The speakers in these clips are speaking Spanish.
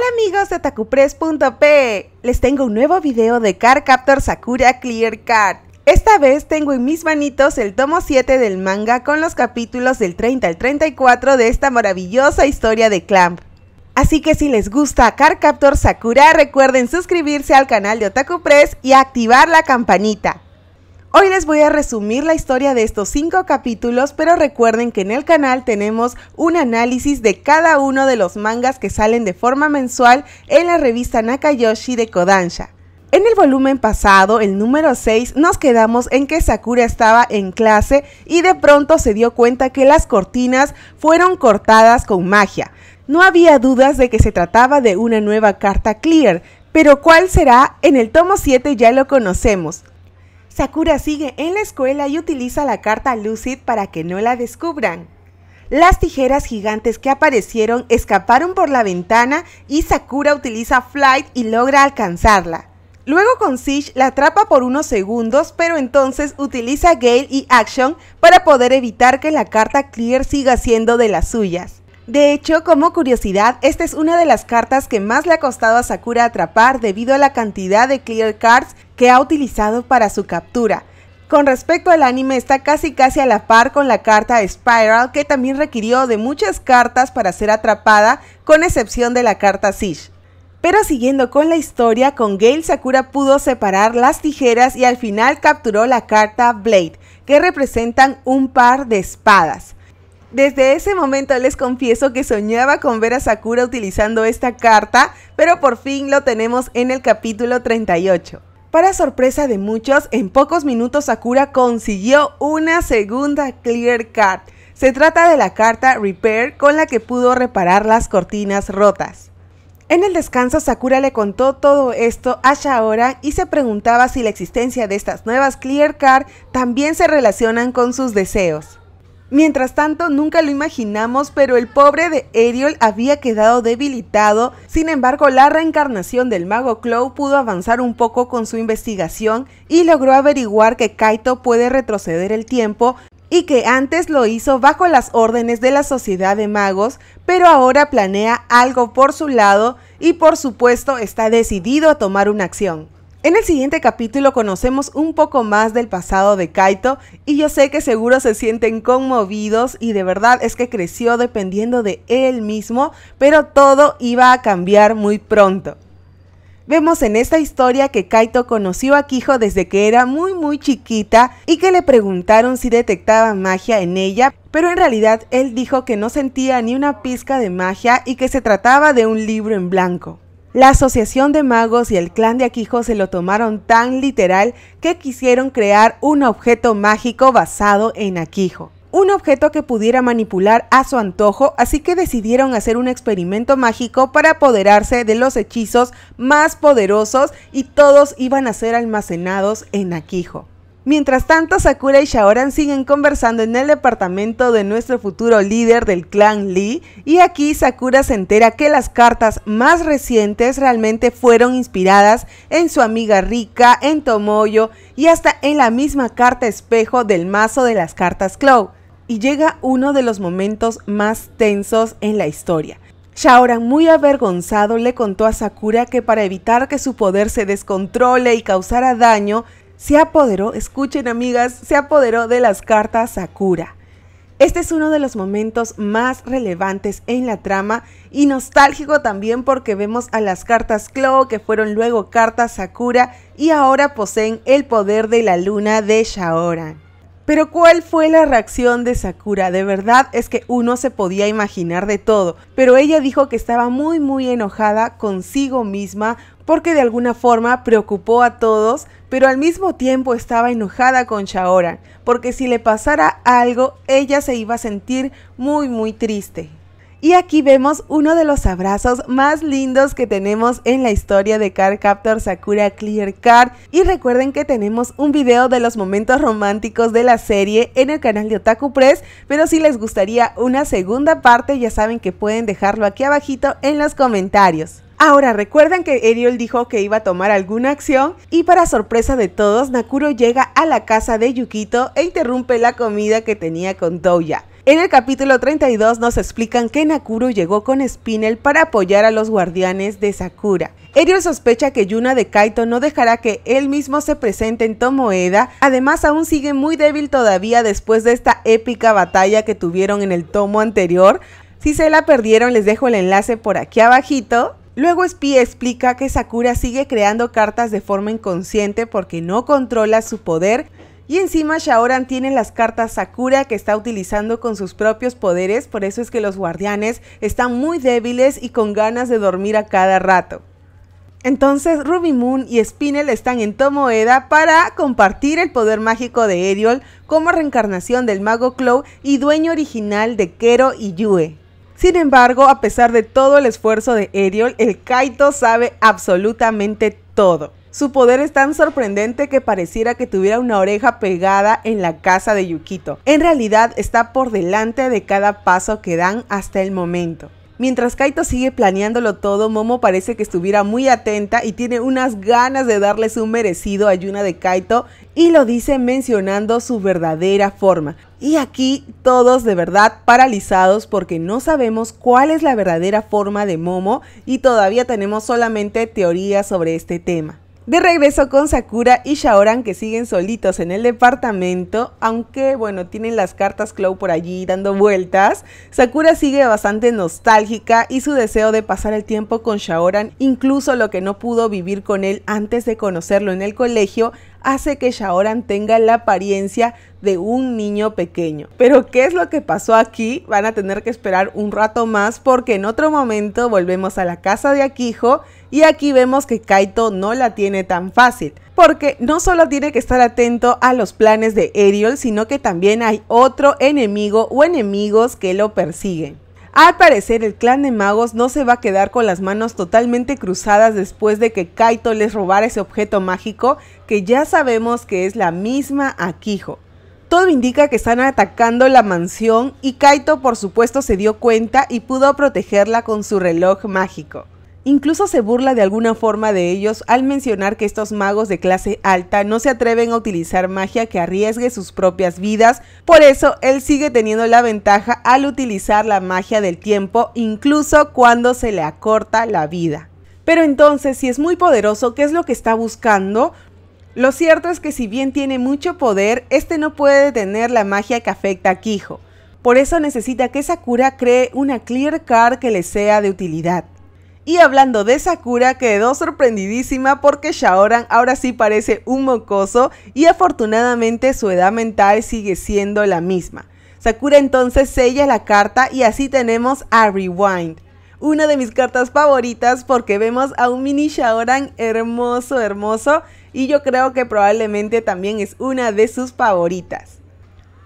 Hola amigos de otakupress.p! les tengo un nuevo video de Car Captor Sakura Clear Card. Esta vez tengo en mis manitos el tomo 7 del manga con los capítulos del 30 al 34 de esta maravillosa historia de Clamp. Así que si les gusta Car Captor Sakura recuerden suscribirse al canal de Otakupress y activar la campanita. Hoy les voy a resumir la historia de estos cinco capítulos, pero recuerden que en el canal tenemos un análisis de cada uno de los mangas que salen de forma mensual en la revista Nakayoshi de Kodansha. En el volumen pasado, el número 6, nos quedamos en que Sakura estaba en clase y de pronto se dio cuenta que las cortinas fueron cortadas con magia. No había dudas de que se trataba de una nueva carta clear, pero cuál será en el tomo 7 ya lo conocemos. Sakura sigue en la escuela y utiliza la carta Lucid para que no la descubran. Las tijeras gigantes que aparecieron escaparon por la ventana y Sakura utiliza Flight y logra alcanzarla. Luego con Sish la atrapa por unos segundos, pero entonces utiliza Gale y Action para poder evitar que la carta Clear siga siendo de las suyas. De hecho, como curiosidad, esta es una de las cartas que más le ha costado a Sakura atrapar debido a la cantidad de Clear Cards que ha utilizado para su captura. Con respecto al anime está casi casi a la par con la carta Spiral que también requirió de muchas cartas para ser atrapada con excepción de la carta Sish. Pero siguiendo con la historia, con Gale Sakura pudo separar las tijeras y al final capturó la carta Blade, que representan un par de espadas. Desde ese momento les confieso que soñaba con ver a Sakura utilizando esta carta, pero por fin lo tenemos en el capítulo 38. Para sorpresa de muchos, en pocos minutos Sakura consiguió una segunda Clear Card. Se trata de la carta Repair con la que pudo reparar las cortinas rotas. En el descanso, Sakura le contó todo esto a Shaora y se preguntaba si la existencia de estas nuevas Clear Card también se relacionan con sus deseos. Mientras tanto, nunca lo imaginamos, pero el pobre de Eriol había quedado debilitado. Sin embargo, la reencarnación del mago Clow pudo avanzar un poco con su investigación y logró averiguar que Kaito puede retroceder el tiempo y que antes lo hizo bajo las órdenes de la Sociedad de Magos, pero ahora planea algo por su lado y por supuesto está decidido a tomar una acción. En el siguiente capítulo conocemos un poco más del pasado de Kaito y yo sé que seguro se sienten conmovidos y de verdad es que creció dependiendo de él mismo, pero todo iba a cambiar muy pronto. Vemos en esta historia que Kaito conoció a Kijo desde que era muy muy chiquita y que le preguntaron si detectaba magia en ella, pero en realidad él dijo que no sentía ni una pizca de magia y que se trataba de un libro en blanco. La Asociación de Magos y el Clan de Aquijo se lo tomaron tan literal que quisieron crear un objeto mágico basado en Aquijo. Un objeto que pudiera manipular a su antojo, así que decidieron hacer un experimento mágico para apoderarse de los hechizos más poderosos y todos iban a ser almacenados en Aquijo. Mientras tanto, Sakura y Shaoran siguen conversando en el departamento de nuestro futuro líder del clan Lee y aquí Sakura se entera que las cartas más recientes realmente fueron inspiradas en su amiga Rika, en Tomoyo y hasta en la misma carta espejo del mazo de las cartas Claw. Y llega uno de los momentos más tensos en la historia. Shaoran, muy avergonzado, le contó a Sakura que para evitar que su poder se descontrole y causara daño, se apoderó, escuchen amigas, se apoderó de las cartas Sakura. Este es uno de los momentos más relevantes en la trama y nostálgico también porque vemos a las cartas Clo, que fueron luego cartas Sakura y ahora poseen el poder de la luna de Shaoran. Pero ¿cuál fue la reacción de Sakura? De verdad es que uno se podía imaginar de todo, pero ella dijo que estaba muy muy enojada consigo misma porque de alguna forma preocupó a todos, pero al mismo tiempo estaba enojada con Shaoran, porque si le pasara algo, ella se iba a sentir muy muy triste. Y aquí vemos uno de los abrazos más lindos que tenemos en la historia de Card Captor Sakura Clear Card. Y recuerden que tenemos un video de los momentos románticos de la serie en el canal de Otaku Press. Pero si les gustaría una segunda parte, ya saben que pueden dejarlo aquí abajito en los comentarios. Ahora, recuerden que Ariel dijo que iba a tomar alguna acción y para sorpresa de todos, Nakuro llega a la casa de Yukito e interrumpe la comida que tenía con DoYa. En el capítulo 32 nos explican que Nakuro llegó con Spinel para apoyar a los guardianes de Sakura. Eriol sospecha que Yuna de Kaito no dejará que él mismo se presente en Tomoeda, además aún sigue muy débil todavía después de esta épica batalla que tuvieron en el tomo anterior. Si se la perdieron les dejo el enlace por aquí abajito. Luego Spie explica que Sakura sigue creando cartas de forma inconsciente porque no controla su poder, y encima Shaoran tiene las cartas Sakura que está utilizando con sus propios poderes, por eso es que los guardianes están muy débiles y con ganas de dormir a cada rato. Entonces Ruby Moon y Spinel están en Tomoeda para compartir el poder mágico de Eriol como reencarnación del mago Clow y dueño original de Kero y Yue. Sin embargo, a pesar de todo el esfuerzo de Eriol, el Kaito sabe absolutamente todo. Su poder es tan sorprendente que pareciera que tuviera una oreja pegada en la casa de Yukito. En realidad está por delante de cada paso que dan hasta el momento. Mientras Kaito sigue planeándolo todo, Momo parece que estuviera muy atenta y tiene unas ganas de darles un merecido ayuno de Kaito y lo dice mencionando su verdadera forma. Y aquí todos de verdad paralizados porque no sabemos cuál es la verdadera forma de Momo y todavía tenemos solamente teorías sobre este tema. De regreso con Sakura y Shaoran que siguen solitos en el departamento, aunque bueno, tienen las cartas CLOU por allí dando vueltas. Sakura sigue bastante nostálgica y su deseo de pasar el tiempo con Shaoran, incluso lo que no pudo vivir con él antes de conocerlo en el colegio, hace que Shaoran tenga la apariencia de un niño pequeño. Pero ¿qué es lo que pasó aquí? Van a tener que esperar un rato más porque en otro momento volvemos a la casa de Akijo y aquí vemos que Kaito no la tiene tan fácil, porque no solo tiene que estar atento a los planes de Eriol, sino que también hay otro enemigo o enemigos que lo persiguen. Al parecer el clan de magos no se va a quedar con las manos totalmente cruzadas después de que Kaito les robara ese objeto mágico que ya sabemos que es la misma Akiho. Todo indica que están atacando la mansión y Kaito por supuesto se dio cuenta y pudo protegerla con su reloj mágico. Incluso se burla de alguna forma de ellos al mencionar que estos magos de clase alta no se atreven a utilizar magia que arriesgue sus propias vidas, por eso él sigue teniendo la ventaja al utilizar la magia del tiempo incluso cuando se le acorta la vida. Pero entonces, si es muy poderoso, ¿qué es lo que está buscando? Lo cierto es que si bien tiene mucho poder, este no puede tener la magia que afecta a Kijo. Por eso necesita que Sakura cree una clear card que le sea de utilidad. Y hablando de Sakura, quedó sorprendidísima porque Shaoran ahora sí parece un mocoso y afortunadamente su edad mental sigue siendo la misma. Sakura entonces sella la carta y así tenemos a Rewind. Una de mis cartas favoritas porque vemos a un mini Shaoran hermoso, hermoso y yo creo que probablemente también es una de sus favoritas.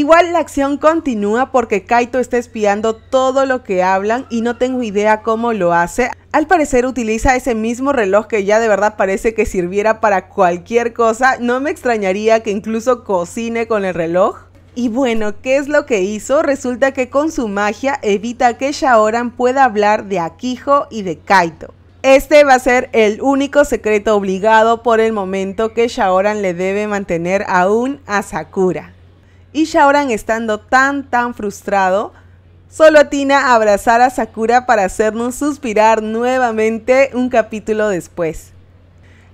Igual la acción continúa porque Kaito está espiando todo lo que hablan y no tengo idea cómo lo hace. Al parecer utiliza ese mismo reloj que ya de verdad parece que sirviera para cualquier cosa. No me extrañaría que incluso cocine con el reloj. Y bueno, ¿qué es lo que hizo? Resulta que con su magia evita que Shaoran pueda hablar de Akijo y de Kaito. Este va a ser el único secreto obligado por el momento que Shaoran le debe mantener aún a Sakura y Shaoran estando tan tan frustrado, solo atina a abrazar a Sakura para hacernos suspirar nuevamente un capítulo después.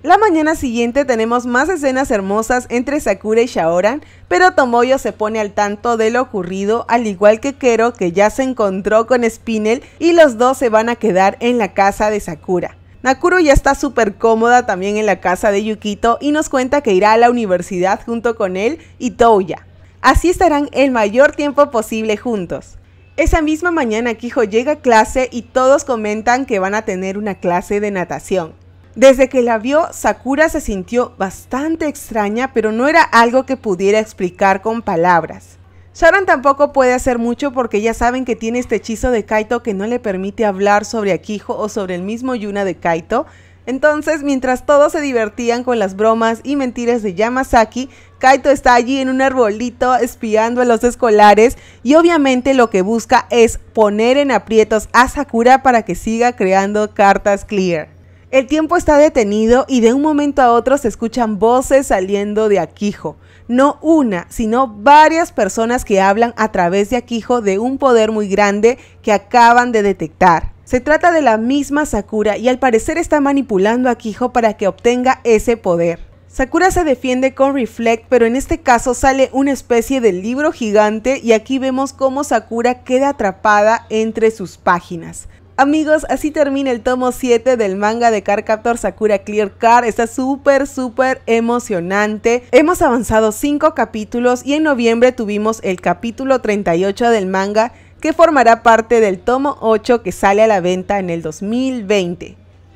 La mañana siguiente tenemos más escenas hermosas entre Sakura y Shaoran, pero Tomoyo se pone al tanto de lo ocurrido, al igual que Kero que ya se encontró con Spinel y los dos se van a quedar en la casa de Sakura. Nakuro ya está súper cómoda también en la casa de Yukito y nos cuenta que irá a la universidad junto con él y Touya. Así estarán el mayor tiempo posible juntos. Esa misma mañana Kijo llega a clase y todos comentan que van a tener una clase de natación. Desde que la vio, Sakura se sintió bastante extraña, pero no era algo que pudiera explicar con palabras. Sharon tampoco puede hacer mucho porque ya saben que tiene este hechizo de Kaito que no le permite hablar sobre Akijo o sobre el mismo Yuna de Kaito. Entonces, mientras todos se divertían con las bromas y mentiras de Yamazaki, Kaito está allí en un arbolito espiando a los escolares y obviamente lo que busca es poner en aprietos a Sakura para que siga creando cartas clear. El tiempo está detenido y de un momento a otro se escuchan voces saliendo de Akijo. No una, sino varias personas que hablan a través de Akijo de un poder muy grande que acaban de detectar. Se trata de la misma Sakura y al parecer está manipulando a Akijo para que obtenga ese poder. Sakura se defiende con Reflect, pero en este caso sale una especie de libro gigante y aquí vemos cómo Sakura queda atrapada entre sus páginas. Amigos, así termina el tomo 7 del manga de Car Captor Sakura Clear Car. Está súper, súper emocionante. Hemos avanzado 5 capítulos y en noviembre tuvimos el capítulo 38 del manga que formará parte del tomo 8 que sale a la venta en el 2020.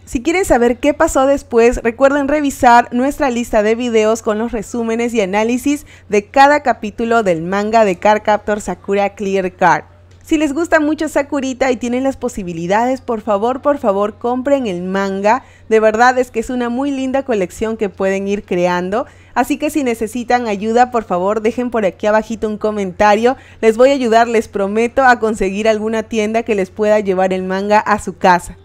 Si quieren saber qué pasó después, recuerden revisar nuestra lista de videos con los resúmenes y análisis de cada capítulo del manga de Car Captor Sakura Clear Card. Si les gusta mucho Sakurita y tienen las posibilidades, por favor, por favor, compren el manga. De verdad es que es una muy linda colección que pueden ir creando. Así que si necesitan ayuda, por favor, dejen por aquí abajito un comentario. Les voy a ayudar, les prometo, a conseguir alguna tienda que les pueda llevar el manga a su casa.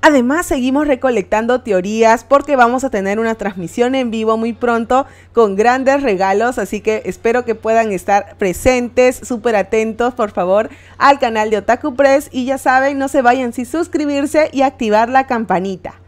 Además, seguimos recolectando teorías porque vamos a tener una transmisión en vivo muy pronto con grandes regalos, así que espero que puedan estar presentes, súper atentos, por favor, al canal de Otaku Press y ya saben, no se vayan sin suscribirse y activar la campanita.